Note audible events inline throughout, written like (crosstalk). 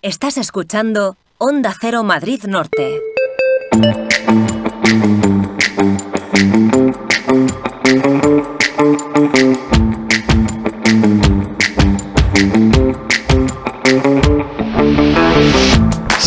Estás escuchando Onda Cero Madrid Norte.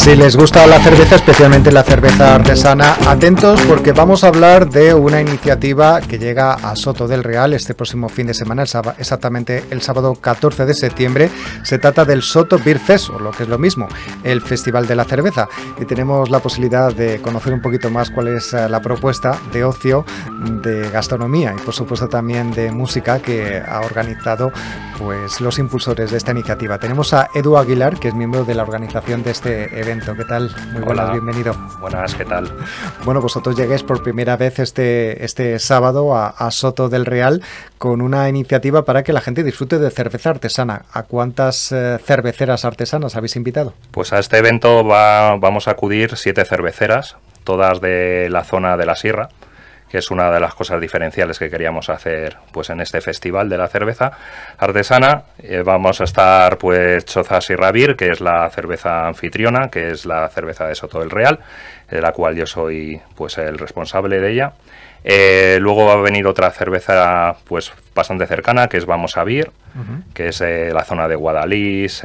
Si les gusta la cerveza, especialmente la cerveza artesana, atentos porque vamos a hablar de una iniciativa que llega a Soto del Real este próximo fin de semana, exactamente el sábado 14 de septiembre. Se trata del Soto Beer o lo que es lo mismo, el Festival de la Cerveza. Y tenemos la posibilidad de conocer un poquito más cuál es eh, la propuesta de ocio, mm, de gastronomía y por supuesto también de música que ha organizado pues, los impulsores de esta iniciativa. Tenemos a Edu Aguilar, que es miembro de la organización de este evento ¿qué tal? Muy buenas, bienvenido. Buenas, ¿qué tal? Bueno, vosotros lleguéis por primera vez este, este sábado a, Soto del Real con una iniciativa para que la gente disfrute de cerveza artesana. ¿A cuántas eh, cerveceras artesanas habéis invitado? Pues a este evento vamos a acudir siete cerveceras, todas de la zona de la Sierra que es una de las cosas diferenciales que queríamos hacer pues en este festival de la cerveza artesana. Eh, vamos a estar pues Chozas y Rabir, que es la cerveza anfitriona, que es la cerveza de Soto del Real, de la cual yo soy pues el responsable de ella. Eh, luego va a venir otra cerveza pues bastante cercana, que es Vamos a Vir, que es eh, la zona de Guadalís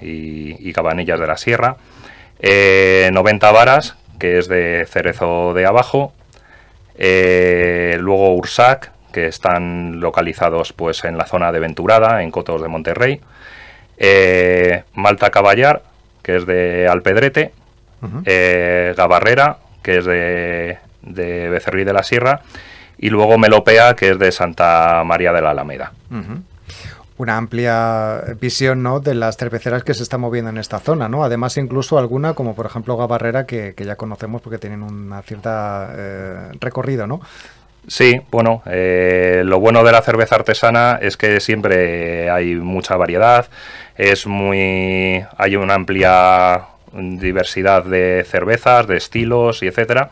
y, y, Cabanillas de la Sierra. 90 varas, que es de Cerezo de Abajo. Eh, luego Ursac, que están localizados pues, en la zona de Venturada, en Cotos de Monterrey. Eh, Malta Caballar, que es de Alpedrete. Eh, Gabarrera, que es de, de Becerril de la Sierra. Y luego Melopea, que es de Santa María de la Alameda una amplia visión ¿no? de las cerveceras que se están moviendo en esta zona, ¿no? Además, incluso alguna, como por ejemplo Gabarrera, que, que ya conocemos porque tienen una cierta eh, recorrido, ¿no? Sí, bueno, eh, lo bueno de la cerveza artesana es que siempre hay mucha variedad, es muy, hay una amplia diversidad de cervezas, de estilos y etcétera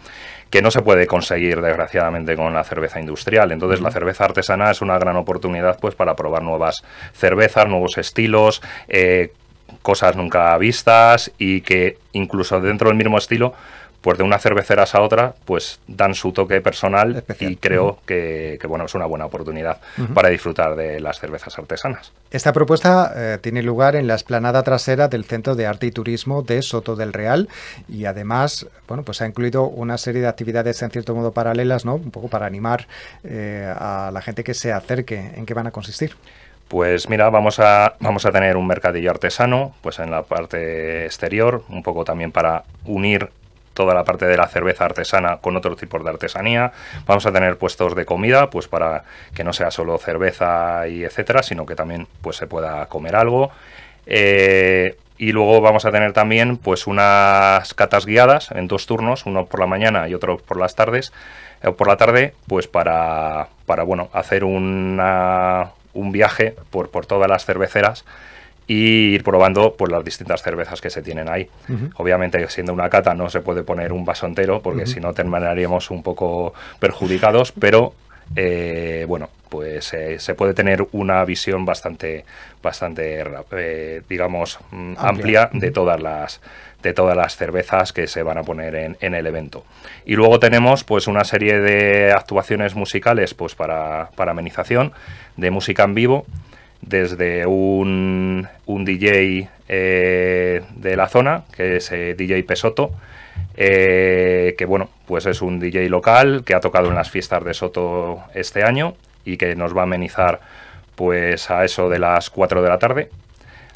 que no se puede conseguir desgraciadamente con la cerveza industrial. Entonces la cerveza artesana es una gran oportunidad pues para probar nuevas cervezas, nuevos estilos, eh, cosas nunca vistas y que incluso dentro del mismo estilo de unas cerveceras a otra pues dan su toque personal y creo que, bueno, es una buena oportunidad para disfrutar de las cervezas artesanas. Esta propuesta eh, tiene lugar en la esplanada trasera del Centro de Arte y Turismo de Soto del Real y además, bueno, pues ha incluido una serie de actividades en cierto modo paralelas, ¿no? Un poco para animar eh, a la gente que se acerque. ¿En qué van a consistir? Pues mira, vamos a, vamos a tener un mercadillo artesano, pues en la parte exterior, un poco también para unir toda la parte de la cerveza artesana con otros tipos de artesanía. Vamos a tener puestos de comida, pues para que no sea solo cerveza y etcétera, sino que también pues se pueda comer algo. Eh, y luego vamos a tener también pues unas catas guiadas en dos turnos, uno por la mañana y otro por las tardes, o eh, por la tarde, pues para, para bueno, hacer un viaje por, por todas las cerveceras y ir probando pues, las distintas cervezas que se tienen ahí. Obviamente, siendo una cata, no se puede poner un vaso entero, porque si no terminaríamos un poco perjudicados, pero eh, bueno, pues eh, se puede tener una visión bastante, bastante eh, digamos, mm, amplia. de todas las de todas las cervezas que se van a poner en, el evento. Y luego tenemos pues una serie de actuaciones musicales pues para, para amenización, de música en vivo, desde un, DJ eh, de la zona, que es eh, DJ Pesoto, eh, que bueno, pues es un DJ local que ha tocado en las fiestas de Soto este año y que nos va a amenizar pues a eso de las 4 de la tarde.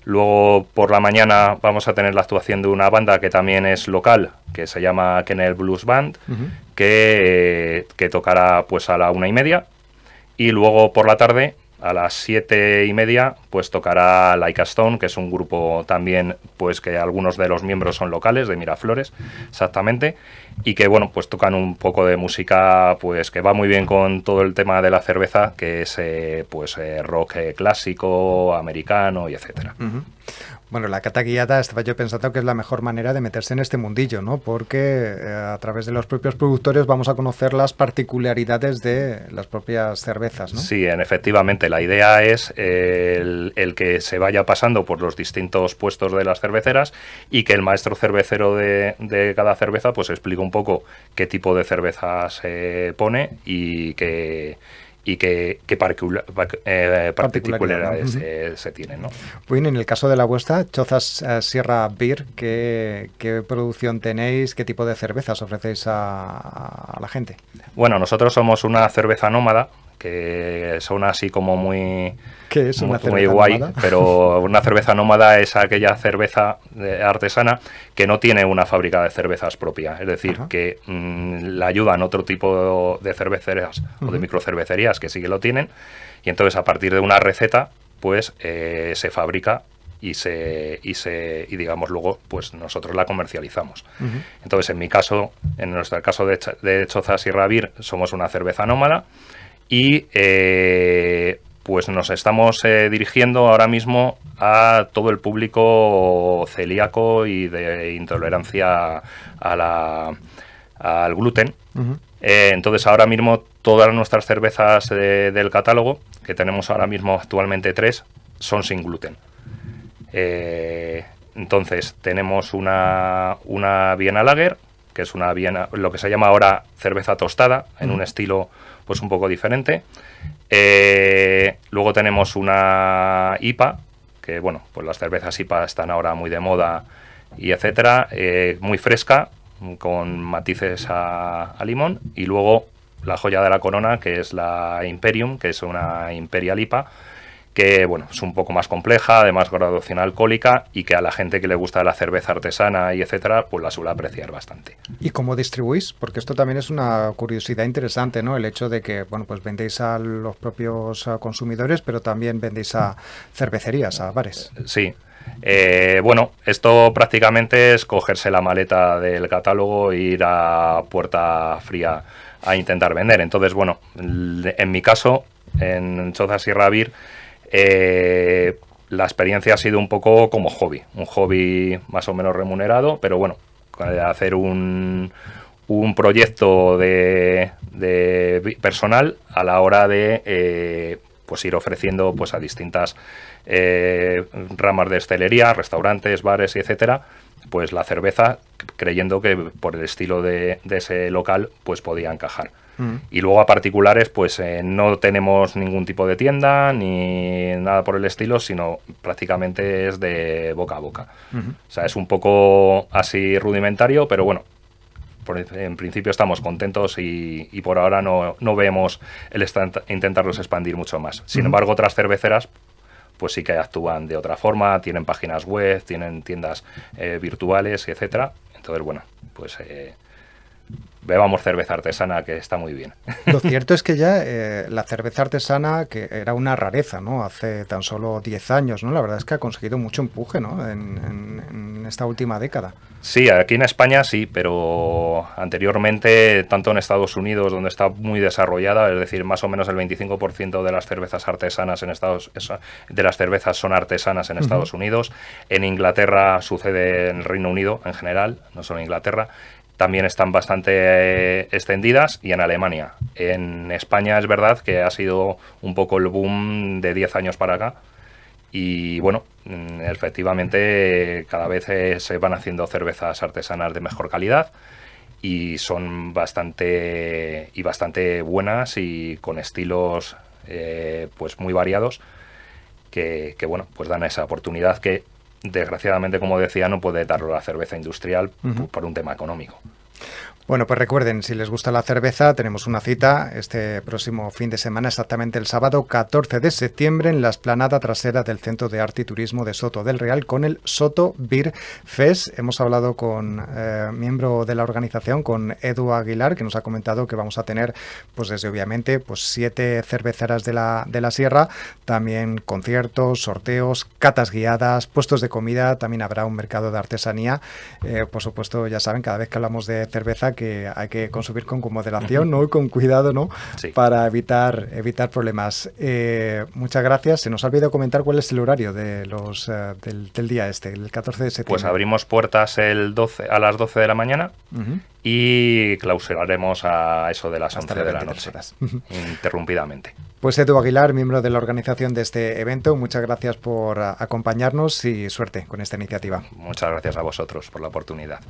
Luego por la mañana vamos a tener la actuación de una banda que también es local, que se llama Kennel Blues Band, que, que, tocará pues a la una y media. Y luego por la tarde a las siete y media pues tocará Laika Stone, que es un grupo también pues que algunos de los miembros son locales de Miraflores, exactamente y que bueno, pues tocan un poco de música pues que va muy bien con todo el tema de la cerveza, que es eh, pues eh, rock eh, clásico, americano y etcétera. Bueno, la cata guiada estaba yo pensando que es la mejor manera de meterse en este mundillo, ¿no? Porque a través de los propios productores vamos a conocer las particularidades de las propias cervezas, ¿no? Sí, en, efectivamente. La idea es el, que se vaya pasando por los distintos puestos de las cerveceras y que el maestro cervecero de, cada cerveza pues explique un poco qué tipo de cerveza se pone y qué y qué, qué eh, particularidades se, tienen. ¿no? Bueno, en el caso de la vuestra, Chozas eh, Sierra Beer, ¿qué, ¿qué, producción tenéis? ¿Qué tipo de cervezas ofrecéis a, la gente? Bueno, nosotros somos una cerveza nómada, que son así como muy... guay, pero (laughs) una cerveza nómada es aquella cerveza artesana que no tiene una fábrica de cervezas propia. Es decir, que mm, la ayudan otro tipo de cervecerías o de microcervecerías que sí que lo tienen. Y entonces a partir de una receta, pues eh, se fabrica y se, y se y digamos luego pues nosotros la comercializamos entonces en mi caso en nuestro caso de, de Chozas y Ravir, somos una cerveza nómada y eh, pues nos estamos eh, dirigiendo ahora mismo a todo el público celíaco y de intolerancia al gluten. Eh, entonces ahora mismo todas nuestras cervezas del catálogo, que tenemos ahora mismo actualmente tres, son sin gluten. entonces tenemos una, una Viena Lager, que es una lo que se llama ahora cerveza tostada, en mm. un estilo pues un poco diferente. Eh, luego tenemos una IPA, que bueno, pues las cervezas IPA están ahora muy de moda y etcétera, eh, muy fresca, con matices a, limón. Y luego la joya de la corona, que es la Imperium, que es una Imperial IPA, que bueno, es un poco más compleja, además graduación alcohólica y que a la gente que le gusta la cerveza artesana y etcétera, pues la suele apreciar bastante. ¿Y cómo distribuís? Porque esto también es una curiosidad interesante, ¿no? El hecho de que, bueno, pues vendéis a los propios ah, consumidores, pero también vendéis a cervecerías, a bares. Sí, eh, bueno, esto prácticamente es cogerse la maleta del catálogo e ir a puerta fría a intentar vender. Entonces, bueno, en mi caso, en Chozas y Ravir... Eh, la experiencia ha sido un poco como hobby, un hobby más o menos remunerado, pero bueno, eh, hacer un, un proyecto de, personal a la hora de eh, pues ir ofreciendo pues a distintas eh, ramas de hostelería, restaurantes, bares, etcétera, pues la cerveza, creyendo que por el estilo de, ese local, pues podía encajar. Mm. Y luego a particulares, pues eh, no tenemos ningún tipo de tienda ni nada por el estilo, sino prácticamente es de boca a boca. O sea, es un poco así rudimentario, pero bueno, en principio estamos contentos y, por ahora no, vemos el intentarlos expandir mucho más. Sin embargo, otras cerveceras pues sí que actúan de otra forma, tienen páginas web, tienen tiendas eh, virtuales, etcétera. Entonces, bueno, pues eh, bebamos cerveza artesana, que está muy bien. Lo (laughs) cierto es que ya eh, la cerveza artesana, que era una rareza, ¿no? Hace tan solo 10 años, ¿no? La verdad es que ha conseguido mucho empuje, ¿no? En, esta última década. Sí, aquí en España sí, pero anteriormente, tanto en Estados Unidos, donde está muy desarrollada, es decir, más o menos el 25% de las cervezas artesanas en Estados de las cervezas son artesanas en Estados Unidos. En Inglaterra sucede en el Reino Unido en general, no solo en Inglaterra también están bastante eh, extendidas y en Alemania. En España es verdad que ha sido un poco el boom de 10 años para acá. Y bueno, mm, efectivamente cada vez eh, se van haciendo cervezas artesanas de mejor calidad y son bastante y bastante buenas y con estilos eh, pues muy variados que, que, bueno pues dan esa oportunidad que desgraciadamente, como decía, no puede darlo la cerveza industrial por un tema económico. Bueno, pues recuerden, si les gusta la cerveza, tenemos una cita este próximo fin de semana, exactamente el sábado 14 de septiembre, en la esplanada trasera del Centro de Arte y Turismo de Soto del Real, con el Soto Beer Fest. Hemos hablado con eh, miembro de la organización, con Edu Aguilar, que nos ha comentado que vamos a tener, pues desde obviamente, pues siete cerveceras de la, de la sierra, también conciertos, sorteos, catas guiadas, puestos de comida, también habrá un mercado de artesanía. Eh, por supuesto, ya saben, cada vez que hablamos de cerveza, que hay que consumir con moderación ¿no? y con cuidado ¿no? para evitar, evitar problemas. Eh, muchas gracias. Se nos ha olvidado comentar cuál es el horario de los, eh, del, día este, el 14 de septiembre. Pues abrimos puertas el 12, a las 12 de la mañana y clausuraremos a eso de las 11 de la noche, interrumpidamente. Pues Edu Aguilar, miembro de la organización de este evento, muchas gracias por acompañarnos y suerte con esta iniciativa. Muchas gracias a vosotros por la oportunidad.